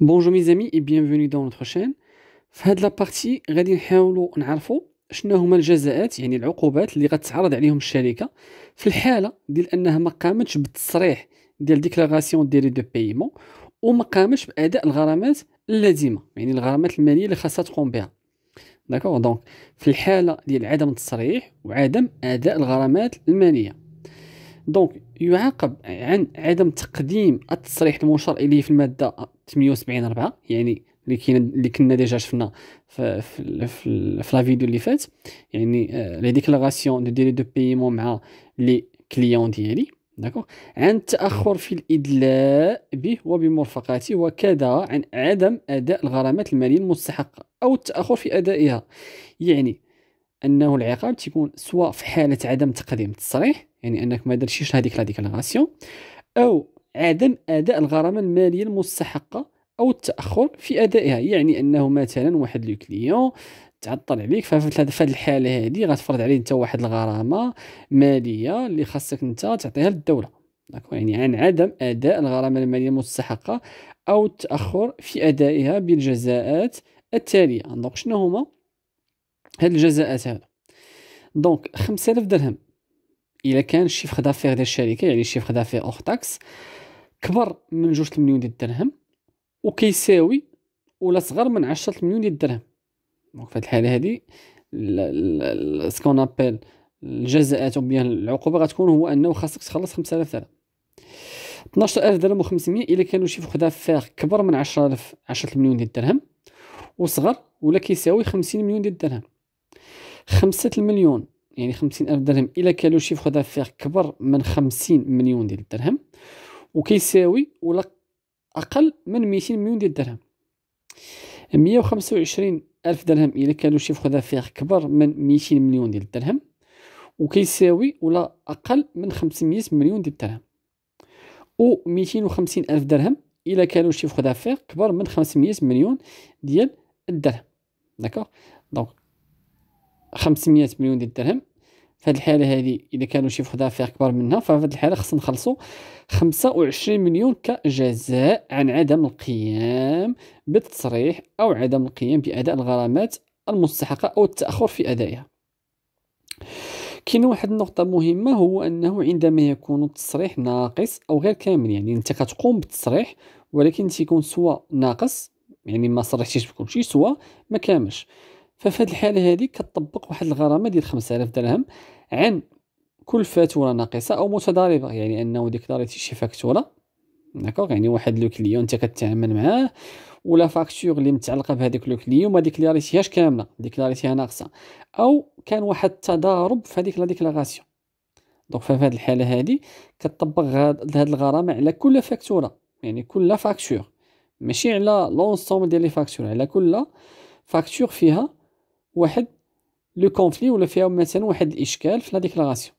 بونجور ميزامي اي بيانفوني دون نوتخ شين في هاد لابارتي غادي نحاولو نعرفو شنو هما الجزاءات يعني العقوبات اللي غتعرض عليهم الشركه في الحاله ديال انها ما قامتش بالتصريح ديال ديكلاراسيون ديال دو بايمون وما قامتش باداء الغرامات اللازمه يعني الغرامات الماليه اللي خاصها تقوم بها داكوغ دونك في الحاله ديال عدم التصريح وعدم اداء الغرامات الماليه دونك يعاقب عن عدم تقديم التصريح المشار اليه في الماده 78 4 يعني اللي اللي كنا ديجا شفنا في في, في, في لا فيديو اللي فات يعني آه، لي ديكلاراسيون دو ديلي دو بايمون مع لي كليون ديالي داكو عن التاخر في الادلاء به وبمرفقاته وكذا عن عدم اداء الغرامات الماليه المستحقه او التاخر في ادائها يعني انه العقاب تيكون سواء في حاله عدم تقديم التصريح يعني انك ما درتيش هذيك لا ديكلاراسيون او عدم اداء الغرامه الماليه المستحقه او التاخر في ادائها يعني انه مثلا واحد لو كليون تعطل عليك ففي هذه الحاله هذه غتفرض عليه انت واحد الغرامه ماليه اللي خاصك انت تعطيها للدوله داكو يعني عن عدم اداء الغرامه الماليه المستحقه او التاخر في ادائها بالجزاءات التاليه دونك شنو هما هاد الجزاءات هذا دونك 5000 درهم الا كان الشيفخ دافير ديال الشركه يعني الشيفخ دافير اوغ تاكس كبر من 2 مليون ديال الدرهم وكيساوي ولا صغر من 10 مليون ديال الدرهم دونك فهاد الحاله هادي سكون ابل الجزاءات او بيان العقوبه غتكون هو انه خاصك تخلص 5000 درهم 12000 درهم و500 الا كانوا شي فخدا فيغ كبر من 10000 10 مليون ديال الدرهم وصغر ولا كيساوي 50 مليون ديال الدرهم خمسة المليون يعني خمسين ألف درهم إلا كانوا شيفخ دافير كبر من خمسين مليون ديال الدرهم وكيساوي ولا أقل من ميتين مليون ديال الدرهم مية وخمسة وعشرين ألف درهم إلا كانوا شيفخ دافير كبر من ميتين مليون ديال الدرهم وكيساوي ولا أقل من خمسمية مليون ديال الدرهم و ميتين وخمسين ألف درهم إلا كانوا شيفخ دافير كبر من خمسمية مليون ديال الدرهم داكوغ دونك 500 مليون ديال الدرهم في هذه الحاله هذه اذا كانوا شي فخذ فيها كبار منها ففي هذه الحاله خصنا نخلصوا 25 مليون كجزاء عن عدم القيام بالتصريح او عدم القيام باداء الغرامات المستحقه او التاخر في ادائها كاين واحد النقطه مهمه هو انه عندما يكون التصريح ناقص او غير كامل يعني انت كتقوم بالتصريح ولكن تيكون سوا ناقص يعني ما صرحتيش بكلشي سوا ما كاملش ففي الحاله هذه كتطبق واحد الغرامه ديال 5000 درهم عن كل فاتوره ناقصه او متضاربه يعني انه ديكلاريتي شي فاكتوره داكوغ يعني واحد لو كليون انت كتعامل معاه ولا فاكتور اللي متعلقه بهذيك لو كليون ما ديكلاريتيهاش كامله ديكلاريتيها ناقصه او كان واحد التضارب في هذيك لا ديكلاراسيون دونك في هذه الحاله هذه كتطبق هذه الغرامه على كل فاكتوره يعني كل فاكتور ماشي على لونسومبل ديال لي فاكتور على كل فاكتور فيها واحد لو كونفلي ولا فيها مثلا واحد الاشكال في لا ديكلاراسيون